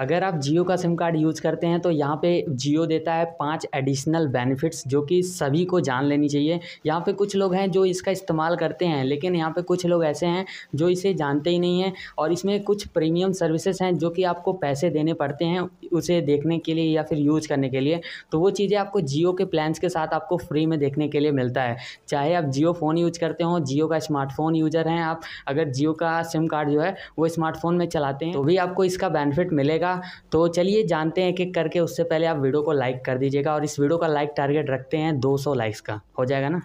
अगर आप जियो का सिम कार्ड यूज़ करते हैं तो यहाँ पे जियो देता है पांच एडिशनल बेनिफिट्स जो कि सभी को जान लेनी चाहिए यहाँ पे कुछ लोग हैं जो इसका इस्तेमाल करते हैं लेकिन यहाँ पे कुछ लोग ऐसे हैं जो इसे जानते ही नहीं हैं और इसमें कुछ प्रीमियम सर्विसेज हैं जो कि आपको पैसे देने पड़ते हैं उसे देखने के लिए या फिर यूज़ करने के लिए तो वो चीज़ें आपको जियो के प्लान्स के साथ आपको फ्री में देखने के लिए मिलता है चाहे आप जियो फ़ोन यूज करते हो जियो का स्मार्टफोन यूज़र हैं आप अगर जियो का सिम कार्ड जो है वो स्मार्टफोन में चलाते हैं तो भी आपको इसका बेनिफिट मिलेगा रहेगा तो चलिए जानते हैं एक एक करके उससे पहले आप वीडियो को लाइक कर दीजिएगा और इस वीडियो का लाइक टारगेट रखते हैं दो लाइक्स का हो जाएगा ना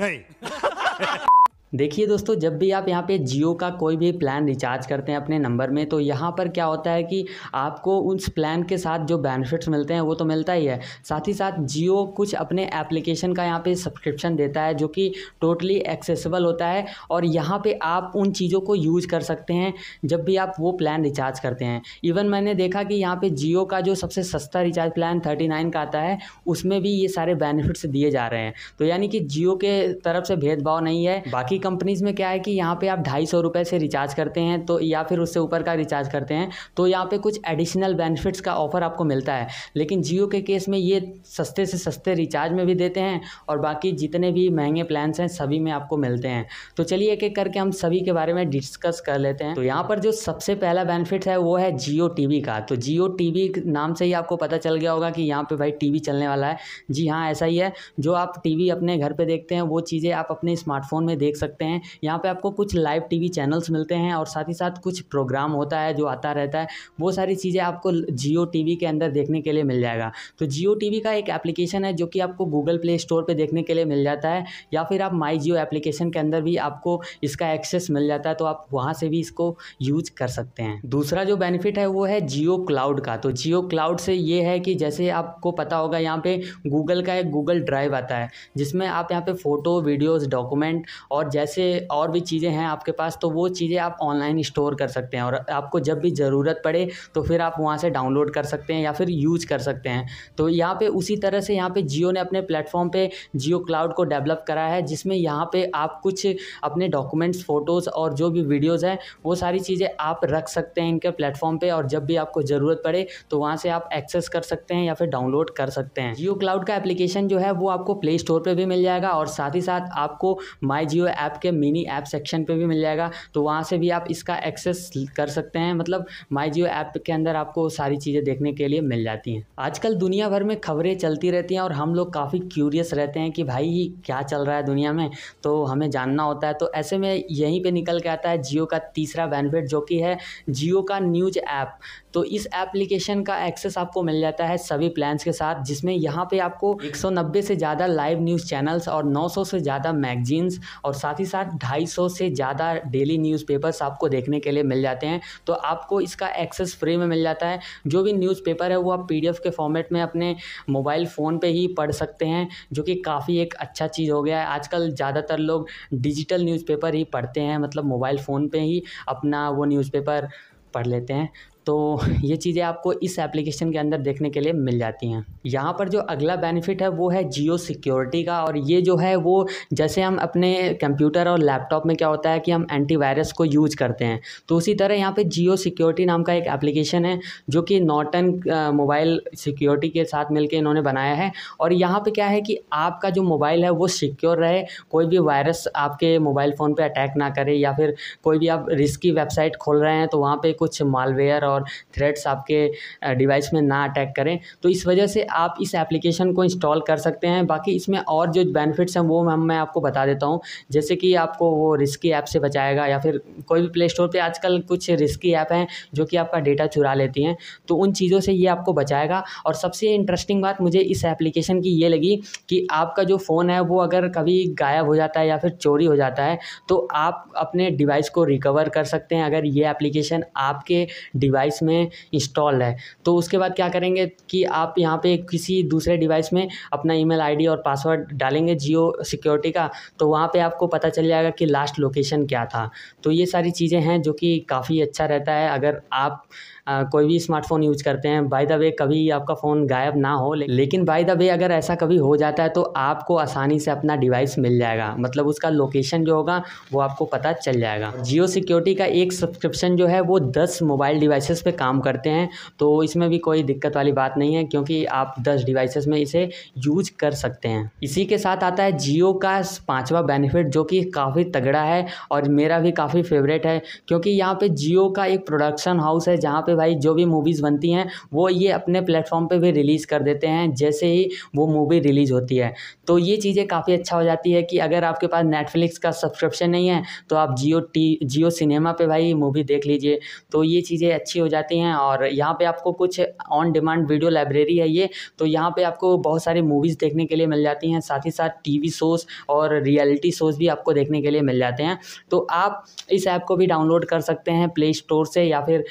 नहीं देखिए दोस्तों जब भी आप यहाँ पे जियो का कोई भी प्लान रिचार्ज करते हैं अपने नंबर में तो यहाँ पर क्या होता है कि आपको उस प्लान के साथ जो बेनिफिट्स मिलते हैं वो तो मिलता ही है साथ ही साथ जियो कुछ अपने एप्लीकेशन का यहाँ पे सब्सक्रिप्शन देता है जो कि टोटली एक्सेसिबल होता है और यहाँ पे आप उन चीज़ों को यूज कर सकते हैं जब भी आप वो प्लान रिचार्ज करते हैं इवन मैंने देखा कि यहाँ पर जियो का जो सबसे सस्ता रिचार्ज प्लान थर्टी का आता है उसमें भी ये सारे बेनिफिट्स दिए जा रहे हैं तो यानी कि जियो के तरफ से भेदभाव नहीं है बाकी बाकी कंपनीज़ में क्या है कि यहाँ पे आप ढाई सौ रुपये से रिचार्ज करते हैं तो या फिर उससे ऊपर का रिचार्ज करते हैं तो यहाँ पे कुछ एडिशनल बेनिफिट्स का ऑफ़र आपको मिलता है लेकिन जियो के केस में ये सस्ते से सस्ते रिचार्ज में भी देते हैं और बाकी जितने भी महंगे प्लान्स हैं सभी में आपको मिलते हैं तो चलिए एक एक करके हम सभी के बारे में डिस्कस कर लेते हैं तो यहाँ पर जो सबसे पहला बेनिफिट है वो है जियो टी का तो जियो टी नाम से ही आपको पता चल गया होगा कि यहाँ पर भाई टी चलने वाला है जी हाँ ऐसा ही है जो आप टी अपने घर पर देखते हैं वो चीज़ें आप अपने स्मार्टफोन में देख सकते सकते हैं यहाँ पे आपको कुछ लाइव टीवी चैनल्स मिलते हैं और साथ ही साथ कुछ प्रोग्राम होता है जो आता रहता है वो सारी चीज़ें आपको जियो टीवी के अंदर देखने के लिए मिल जाएगा तो जियो टीवी का एक एप्लीकेशन है जो कि आपको गूगल प्ले स्टोर पर देखने के लिए मिल जाता है या फिर आप माई जियो एप्लीकेशन के अंदर भी आपको इसका एक्सेस मिल जाता है तो आप वहाँ से भी इसको यूज कर सकते हैं दूसरा जो बेनिफिट है वो है जियो क्लाउड का तो जियो क्लाउड से ये है कि जैसे आपको पता होगा यहाँ पे गूगल का एक गूगल ड्राइव आता है जिसमें आप यहाँ पे फ़ोटो वीडियोस डॉक्यूमेंट और जैसे और भी चीज़ें हैं आपके पास तो वो चीज़ें आप ऑनलाइन स्टोर कर सकते हैं और आपको जब भी ज़रूरत पड़े तो फिर आप वहाँ से डाउनलोड कर सकते हैं या फिर यूज़ कर सकते हैं तो यहाँ पे उसी तरह से यहाँ पे जियो ने अपने प्लेटफॉर्म पे जियो क्लाउड को डेवलप करा है जिसमें यहाँ पे आप कुछ अपने डॉक्यूमेंट्स फ़ोटोज़ और जो भी वीडियोज़ हैं वो सारी चीज़ें आप रख सकते हैं इनके प्लेटफॉर्म पर और जब भी आपको ज़रूरत पड़े तो वहाँ से आप एक्सेस कर सकते हैं या फिर डाउनलोड कर सकते हैं जियो क्लाउड का एप्लीकेशन जो है वो आपको प्ले स्टोर पर भी मिल जाएगा और साथ ही साथ आपको माई जियो ऐप ऐप के मिनी ऐप सेक्शन पे भी मिल जाएगा तो वहाँ से भी आप इसका एक्सेस कर सकते हैं मतलब माई जियो ऐप के अंदर आपको सारी चीज़ें देखने के लिए मिल जाती हैं आजकल दुनिया भर में खबरें चलती रहती हैं और हम लोग काफ़ी क्यूरियस रहते हैं कि भाई क्या चल रहा है दुनिया में तो हमें जानना होता है तो ऐसे में यहीं पर निकल के आता है जियो का तीसरा बेनिफिट जो कि है जियो का न्यूज ऐप तो इस एप्लीकेशन का एक्सेस आपको मिल जाता है सभी प्लान्स के साथ जिसमें यहाँ पे आपको 190 से ज़्यादा लाइव न्यूज़ चैनल्स और 900 से ज़्यादा मैगजीन्स और साथ साथ ही साथ ढाई सौ से ज़्यादा डेली न्यूज़पेपर्स आपको देखने के लिए मिल जाते हैं तो आपको इसका एक्सेस फ्री में मिल जाता है जो भी न्यूज़पेपर है वो आप पी के फॉर्मेट में अपने मोबाइल फ़ोन पर ही पढ़ सकते हैं जो कि काफ़ी एक अच्छा चीज़ हो गया है आजकल ज़्यादातर लोग डिजिटल न्यूज़पेपर ही पढ़ते हैं मतलब मोबाइल फ़ोन पर ही अपना वो न्यूज़पेपर पढ़ लेते हैं तो ये चीज़ें आपको इस एप्लीकेशन के अंदर देखने के लिए मिल जाती हैं यहाँ पर जो अगला बेनिफिट है वो है जियो सिक्योरिटी का और ये जो है वो जैसे हम अपने कंप्यूटर और लैपटॉप में क्या होता है कि हम एंटीवायरस को यूज़ करते हैं तो उसी तरह यहाँ पे जियो सिक्योरिटी नाम का एक एप्लीकेशन है जो कि नॉटन मोबाइल सिक्योरिटी के साथ मिलकर इन्होंने बनाया है और यहाँ पर क्या है कि आपका जो मोबाइल है वो सिक्योर रहे कोई भी वायरस आपके मोबाइल फ़ोन पर अटैक ना करे या फिर कोई भी आप रिस्की वेबसाइट खोल रहे हैं तो वहाँ पर कुछ मालवेयर और और थ्रेड्स आपके डिवाइस में ना अटैक करें तो इस वजह से आप इस एप्लीकेशन को इंस्टॉल कर सकते हैं बाकी इसमें और जो बेनिफिट्स हैं वो मैं आपको बता देता हूँ जैसे कि आपको वो रिस्की ऐप से बचाएगा या फिर कोई भी प्ले स्टोर पर आजकल कुछ रिस्की ऐप हैं जो कि आपका डेटा चुरा लेती हैं तो उन चीज़ों से ये आपको बचाएगा और सबसे इंटरेस्टिंग बात मुझे इस एप्लीकेशन की ये लगी कि आपका जो फ़ोन है वो अगर कभी गायब हो जाता है या फिर चोरी हो जाता है तो आप अपने डिवाइस को रिकवर कर सकते हैं अगर ये एप्लीकेशन आपके डिवाइस डिवाइस में इंस्टॉल है तो उसके बाद क्या करेंगे कि आप यहाँ पे किसी दूसरे डिवाइस में अपना ईमेल आईडी और पासवर्ड डालेंगे जियो सिक्योरिटी का तो वहाँ पे आपको पता चल जाएगा कि लास्ट लोकेशन क्या था तो ये सारी चीज़ें हैं जो कि काफ़ी अच्छा रहता है अगर आप आ, कोई भी स्मार्टफ़ोन यूज करते हैं बाय द वे कभी आपका फ़ोन गायब ना हो ले, लेकिन बाय द वे अगर ऐसा कभी हो जाता है तो आपको आसानी से अपना डिवाइस मिल जाएगा मतलब उसका लोकेशन जो होगा वो आपको पता चल जाएगा जियो सिक्योरिटी का एक सब्सक्रिप्शन जो है वो दस मोबाइल डिवाइसेस पे काम करते हैं तो इसमें भी कोई दिक्कत वाली बात नहीं है क्योंकि आप दस डिवाइसेस में इसे यूज कर सकते हैं इसी के साथ आता है जियो का पाँचवा बेनिफिट जो कि काफ़ी तगड़ा है और मेरा भी काफ़ी फेवरेट है क्योंकि यहाँ पर जियो का एक प्रोडक्शन हाउस है जहाँ पर भाई जो भी मूवीज़ बनती हैं वो ये अपने प्लेटफॉर्म पे भी रिलीज़ कर देते हैं जैसे ही वो मूवी रिलीज़ होती है तो ये चीज़ें काफ़ी अच्छा हो जाती है कि अगर आपके पास नेटफ्लिक्स का सब्सक्रिप्शन नहीं है तो आप जियो टी जियो सिनेमा पर भाई मूवी देख लीजिए तो ये चीज़ें अच्छी हो जाती हैं और यहाँ पर आपको कुछ ऑन डिमांड वीडियो लाइब्रेरी है ये तो यहाँ पर आपको बहुत सारी मूवीज़ देखने के लिए मिल जाती हैं साथ ही साथ टी वी शोज़ और रियलिटी शोज़ भी आपको देखने के लिए मिल जाते हैं तो आप इस ऐप को भी डाउनलोड कर सकते हैं प्ले स्टोर से या फिर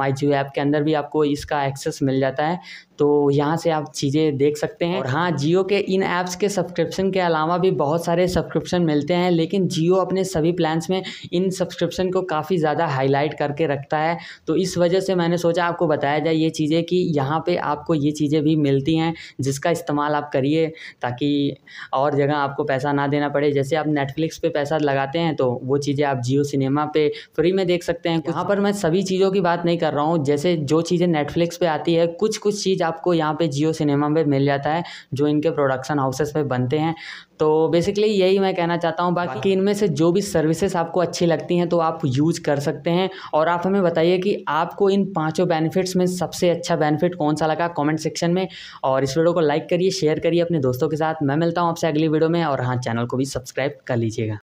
माई जो ऐप के अंदर भी आपको इसका एक्सेस मिल जाता है तो यहाँ से आप चीज़ें देख सकते हैं और हाँ जियो के इन ऐप्स के सब्सक्रिप्शन के अलावा भी बहुत सारे सब्सक्रिप्शन मिलते हैं लेकिन जियो अपने सभी प्लान्स में इन सब्सक्रिप्शन को काफ़ी ज़्यादा हाईलाइट करके रखता है तो इस वजह से मैंने सोचा आपको बताया जाए ये चीज़ें कि यहाँ पर आपको ये चीज़ें भी मिलती हैं जिसका इस्तेमाल आप करिए ताकि और जगह आपको पैसा ना देना पड़े जैसे आप नेटफ्लिक्स पर पैसा लगाते हैं तो वो चीज़ें आप जियो सिनेमा पर फ्री में देख सकते हैं वहाँ पर मैं सभी चीज़ों की बात नहीं कर रहा हूँ हूँ जैसे जो चीज़ें नेटफ्लिक्स पे आती है कुछ कुछ चीज़ आपको यहाँ पे जियो सिनेमा में मिल जाता है जो इनके प्रोडक्शन हाउसेस पे बनते हैं तो बेसिकली यही मैं कहना चाहता हूँ बाकी इनमें से जो भी सर्विसेज आपको अच्छी लगती हैं तो आप यूज कर सकते हैं और आप हमें बताइए कि आपको इन पाँचों बेनिफिट्स में सबसे अच्छा बेनिफिट कौन सा लगा कॉमेंट सेक्शन में और इस वीडियो को लाइक करिए शेयर करिए अपने दोस्तों के साथ मैं मिलता हूँ आपसे अगली वीडियो में और हाँ चैनल को भी सब्सक्राइब कर लीजिएगा